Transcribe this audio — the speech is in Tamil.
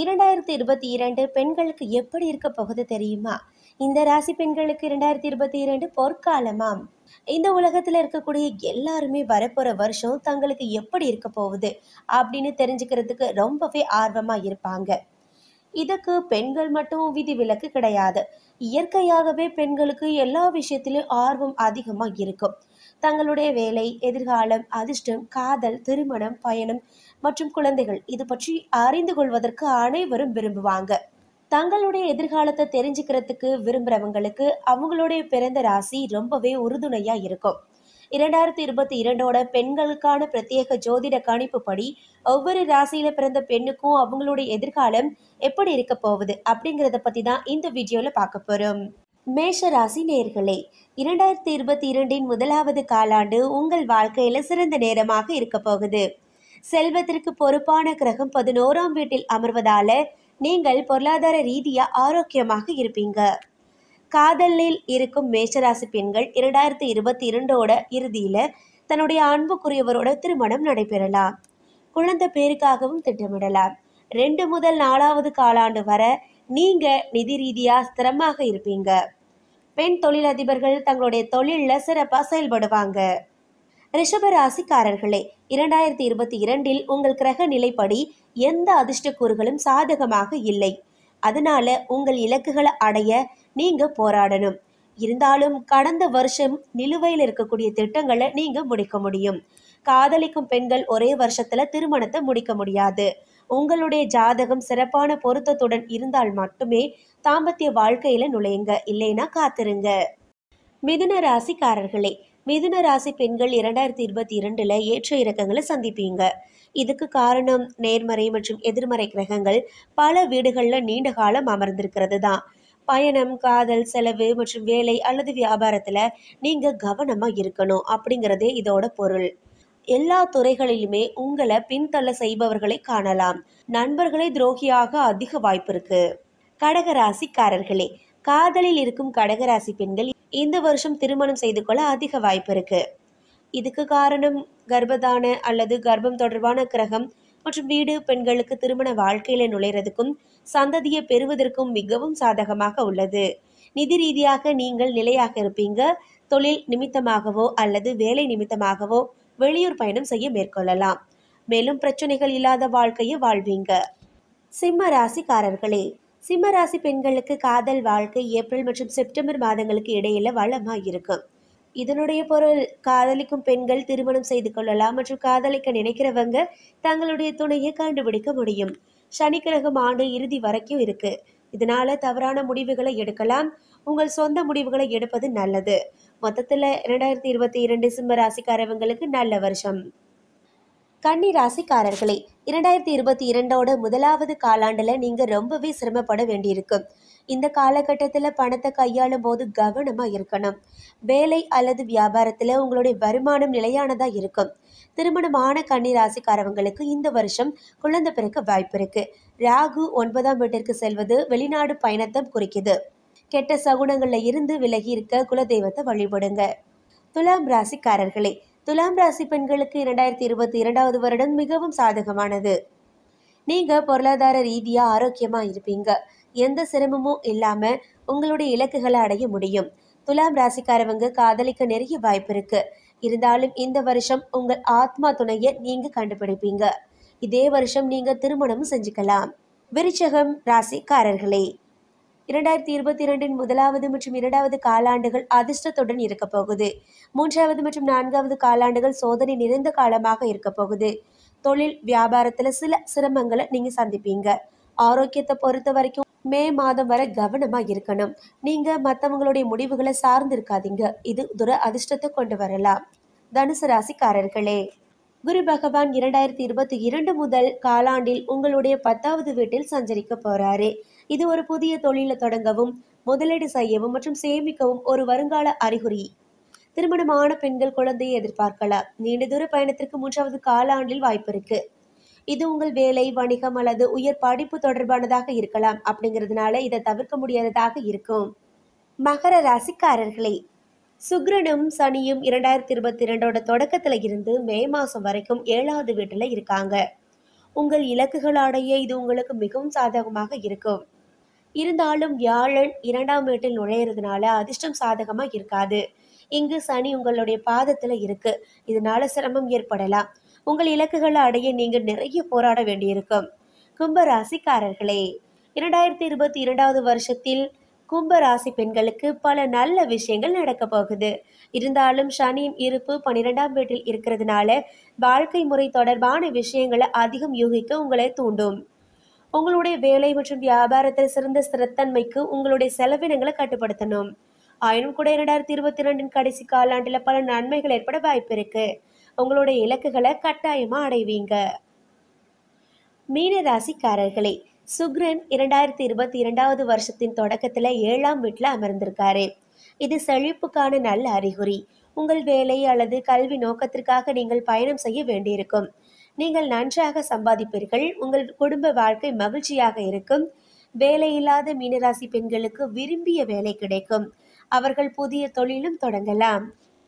இரண்டாயிரத்தி இருபத்தி இரண்டு பெண்களுக்கு எப்படி இருக்க போகுது தெரியுமா இந்த ராசி பெண்களுக்கு இரண்டாயிரத்தி இருபத்தி இரண்டு பொற்காலமாம் இந்த உலகத்தில் இருக்கக்கூடிய எல்லாருமே வரப்போகிற வருஷம் தங்களுக்கு எப்படி இருக்க போகுது அப்படின்னு தெரிஞ்சுக்கிறதுக்கு ரொம்பவே ஆர்வமாக இருப்பாங்க இதுக்கு பெண்கள் மட்டும் விதி விலக்கு கிடையாது இயற்கையாகவே பெண்களுக்கு எல்லா விஷயத்திலும் ஆர்வம் அதிகமாக இருக்கும் தங்களுடைய வேலை எதிர்காலம் அதிர்ஷ்டம் காதல் திருமணம் பயணம் மற்றும் குழந்தைகள் இது பற்றி அறிந்து கொள்வதற்கு அனைவரும் விரும்புவாங்க தங்களுடைய எதிர்காலத்தை தெரிஞ்சுக்கிறதுக்கு விரும்புகிறவங்களுக்கு அவங்களுடைய பிறந்த ராசி ரொம்பவே உறுதுணையாக இருக்கும் இரண்டாயிரத்தி இருபத்தி இரண்டோட பெண்களுக்கான பிரத்யேக ஜோதிட கணிப்புப்படி ஒவ்வொரு ராசியில பிறந்த பெண்ணுக்கும் அவங்களுடைய எதிர்காலம் எப்படி இருக்க போகுது அப்படிங்கிறத பத்தி தான் இந்த வீடியோல பார்க்க போறோம் மேஷராசி நேர்களே இரண்டாயிரத்தி இருபத்தி இரண்டின் முதலாவது காலாண்டு உங்கள் வாழ்க்கையில் சிறந்த நேரமாக இருக்க போகுது செல்வத்திற்கு பொறுப்பான கிரகம் பதினோராம் வீட்டில் அமர்வதால நீங்கள் பொருளாதார ரீதியா ஆரோக்கியமாக இருப்பீங்க காதலில் இருக்கும் மேஷராசி பெண்கள் இரண்டாயிரத்தி இருபத்தி இரண்டோட இறுதியில தன்னுடைய அன்புக்குரியவரோட திருமணம் நடைபெறலாம் குழந்தை பேருக்காகவும் திட்டமிடலாம் ரெண்டு முதல் நாலாவது காலாண்டு வர நீங்க நிதி ரீதியா ஸ்திரமாக இருப்பீங்க பெண் தொழிலதிபர்கள் தங்களுடைய தொழிலில் சிறப்பாக செயல்படுவாங்க ரிஷபராசிக்காரர்களே இரண்டாயிரத்தி இருபத்தி இரண்டில் உங்கள் கிரக நிலைப்படி எந்த அதிர்ஷ்டக்கூறுகளும் சாதகமாக இல்லை அதனால உங்கள் இலக்குகளை அடைய நீங்க போராடணும் இருந்தாலும் கடந்த வருஷம் நிலுவையில் இருக்கக்கூடிய திட்டங்களை நீங்க முடிக்க முடியும் காதலிக்கும் பெண்கள் ஒரே வருஷத்துல திருமணத்தை முடிக்க முடியாது உங்களுடைய ஜாதகம் சிறப்பான பொருத்தத்துடன் இருந்தால் மட்டுமே தாம்பத்திய வாழ்க்கையில நுழையுங்க இல்லைன்னா காத்திருங்க மிதுன ராசிக்காரர்களே மிதுன ராசி பெண்கள் இரண்டாயிரத்தி இருபத்தி இரண்டுல ஏற்ற இறக்கங்களை சந்திப்பீங்க இதுக்கு காரணம் நேர்மறை மற்றும் எதிர்மறை கிரகங்கள் பல வீடுகளில் நீண்ட காலம் அமர்ந்திருக்கிறது தான் பயணம் காதல் செலவு மற்றும் வேலை அல்லது வியாபாரத்தில் நீங்கள் கவனமாக இருக்கணும் அப்படிங்கிறதே இதோட பொருள் எல்லா துறைகளிலுமே உங்களை பின்தள்ள செய்பவர்களை காணலாம் நண்பர்களை துரோகியாக அதிக வாய்ப்பு இருக்கு கடகராசிக்காரர்களே காதலில் இருக்கும் கடகராசி பெண்கள் இந்த வருஷம் திருமணம் செய்து கொள்ள அதிக வாய்ப்பு இருக்கு இதுக்கு காரணம் கர்ப்பதான அல்லது கர்ப்பம் தொடர்பான கிரகம் மற்றும் வீடு பெண்களுக்கு திருமண வாழ்க்கையில நுழைறதுக்கும் சந்ததியை பெறுவதற்கும் மிகவும் சாதகமாக உள்ளது நிதி ரீதியாக நீங்கள் நிலையாக இருப்பீங்க தொழில் நிமித்தமாகவோ அல்லது வேலை நிமித்தமாகவோ வெளியூர் பயணம் செய்ய மேற்கொள்ளலாம் மேலும் பிரச்சனைகள் இல்லாத வாழ்க்கையை வாழ்வீங்க சிம்ம ராசிக்காரர்களே சிம்ம ராசி பெண்களுக்கு காதல் வாழ்க்கை ஏப்ரல் மற்றும் செப்டம்பர் மாதங்களுக்கு இடையில வளமாக இருக்கும் இதனுடைய பொருள் காதலிக்கும் பெண்கள் திருமணம் செய்து கொள்ளலாம் மற்றும் காதலிக்க நினைக்கிறவங்க தங்களுடைய துணையை கண்டுபிடிக்க முடியும் சனிக்கிழகம் ஆண்டு இறுதி வரைக்கும் இருக்கு இதனால தவறான முடிவுகளை எடுக்கலாம் உங்கள் சொந்த முடிவுகளை எடுப்பது நல்லது மொத்தத்தில் இரண்டாயிரத்தி இருபத்தி இரண்டு சிம்ம ராசிக்காரவங்களுக்கு நல்ல வருஷம் கன்னி ராசிக்காரர்களே இரண்டாயிரத்தி இருபத்தி இரண்டோட முதலாவது காலாண்டில் நீங்கள் ரொம்பவே சிரமப்பட வேண்டியிருக்கும் இந்த காலகட்டத்தில் பணத்தை கையாளும் போது கவனமாக இருக்கணும் வேலை அல்லது வியாபாரத்தில் உங்களுடைய வருமானம் நிலையானதாக இருக்கும் திருமணமான கன்னி ராசிக்காரவங்களுக்கு இந்த வருஷம் குழந்தை பிறக்க வாய்ப்பு ராகு ஒன்பதாம் வீட்டிற்கு செல்வது வெளிநாடு பயணத்தம் குறிக்குது கெட்ட சகுனங்களில் இருந்து விலகி இருக்க குலதெய்வத்தை வழிபடுங்க துலாம் ராசிக்காரர்களே துலாம் ராசி பெண்களுக்கு இரண்டாயிரத்தி இருபத்தி இரண்டாவது வருடம் மிகவும் சாதகமானது நீங்க பொருளாதார ரீதியா ஆரோக்கியமா இருப்பீங்க எந்த சிரமமும் இல்லாம உங்களுடைய இலக்குகளை அடைய முடியும் துலாம் ராசிக்காரவங்க காதலிக்க நிறைய வாய்ப்பு இருக்கு இருந்தாலும் இந்த வருஷம் உங்கள் ஆத்மா துணையை நீங்க கண்டுபிடிப்பீங்க இதே வருஷம் நீங்க திருமணமும் செஞ்சுக்கலாம் விருச்சகம் ராசிக்காரர்களே இரண்டாயிரத்தி இருபத்தி இரண்டின் முதலாவது மற்றும் இரண்டாவது காலாண்டுகள் அதிர்ஷ்டத்துடன் இருக்கப்போகுது போகுது மூன்றாவது மற்றும் நான்காவது காலாண்டுகள் சோதனை நிறைந்த காலமாக இருக்க போகுது தொழில் வியாபாரத்தில் சில சிரமங்களை நீங்கள் சந்திப்பீங்க ஆரோக்கியத்தை பொறுத்த வரைக்கும் மே மாதம் வரை கவனமாக இருக்கணும் நீங்கள் மற்றவங்களுடைய முடிவுகளை சார்ந்து இருக்காதீங்க இது துர அதிர்ஷ்டத்தை கொண்டு வரலாம் தனுசு ராசிக்காரர்களே குரு பகவான் இரண்டாயிரத்தி இருபத்தி இரண்டு முதல் காலாண்டில் உங்களுடைய பத்தாவது வீட்டில் சஞ்சரிக்க போறாரு இது ஒரு புதிய தொழிலை தொடங்கவும் முதலீடு செய்யவும் மற்றும் சேமிக்கவும் ஒரு வருங்கால அறிகுறி திருமணமான பெண்கள் குழந்தையை எதிர்பார்க்கலாம் நீண்ட தூர பயணத்திற்கு மூன்றாவது காலாண்டில் வாய்ப்பு இருக்கு இது உங்கள் வேலை வணிகம் அல்லது உயர் படிப்பு தொடர்பானதாக இருக்கலாம் அப்படிங்கிறதுனால இதை தவிர்க்க முடியாததாக இருக்கும் மகர ராசிக்காரர்களே சுக்ரனும் சனியும் இரண்டாயிரத்தி இருபத்தி ரெண்டோட தொடக்கத்தில் இருந்து மே மாதம் வரைக்கும் ஏழாவது வீட்டில் இருக்காங்க உங்கள் இலக்குகள் அடைய இது உங்களுக்கு மிகவும் சாதகமாக இருக்கும் இருந்தாலும் வியாழன் இரண்டாம் வீட்டில் நுழையிறதுனால அதிர்ஷ்டம் சாதகமாக இருக்காது இங்கு சனி உங்களுடைய பாதத்தில் இருக்கு இதனால சிரமம் ஏற்படலாம் உங்கள் இலக்குகளை அடைய நீங்கள் நிறைய போராட வேண்டியிருக்கும் கும்பராசிக்காரர்களே இரண்டாயிரத்தி இருபத்தி இரண்டாவது வருஷத்தில் கும்பராசி பெண்களுக்கு பல நல்ல விஷயங்கள் நடக்க போகுது இருந்தாலும் சனியின் இருப்பு பனிரெண்டாம் வீட்டில் இருக்கிறதுனால வாழ்க்கை முறை தொடர்பான விஷயங்களை அதிகம் யூகிக்க உங்களை தூண்டும் உங்களுடைய வேலை மற்றும் வியாபாரத்தில் சிறந்த ஸ்திரத்தன்மைக்கு உங்களுடைய செலவினங்களை கட்டுப்படுத்தணும் ஆயினும் கூட இரண்டாயிரத்தி இருபத்தி ரெண்டின் கடைசி காலாண்டில் பல நன்மைகள் ஏற்பட வாய்ப்பு இருக்கு உங்களுடைய இலக்குகளை கட்டாயமாக அடைவீங்க மீனராசிக்காரர்களே சுக்ரன் இரண்டாயிரத்தி இருபத்தி இரண்டாவது வருஷத்தின் தொடக்கத்தில் ஏழாம் வீட்டில் அமர்ந்திருக்காரு இது செழிப்புக்கான நல்ல அறிகுறி உங்கள் வேலை அல்லது கல்வி நோக்கத்திற்காக நீங்கள் பயணம் செய்ய வேண்டியிருக்கும் நீங்கள் நன்றாக சம்பாதிப்பீர்கள் உங்கள் குடும்ப வாழ்க்கை மகிழ்ச்சியாக இருக்கும் வேலையில்லாத மீனராசி பெண்களுக்கு விரும்பிய வேலை கிடைக்கும் அவர்கள் புதிய தொழிலும் தொடங்கலாம்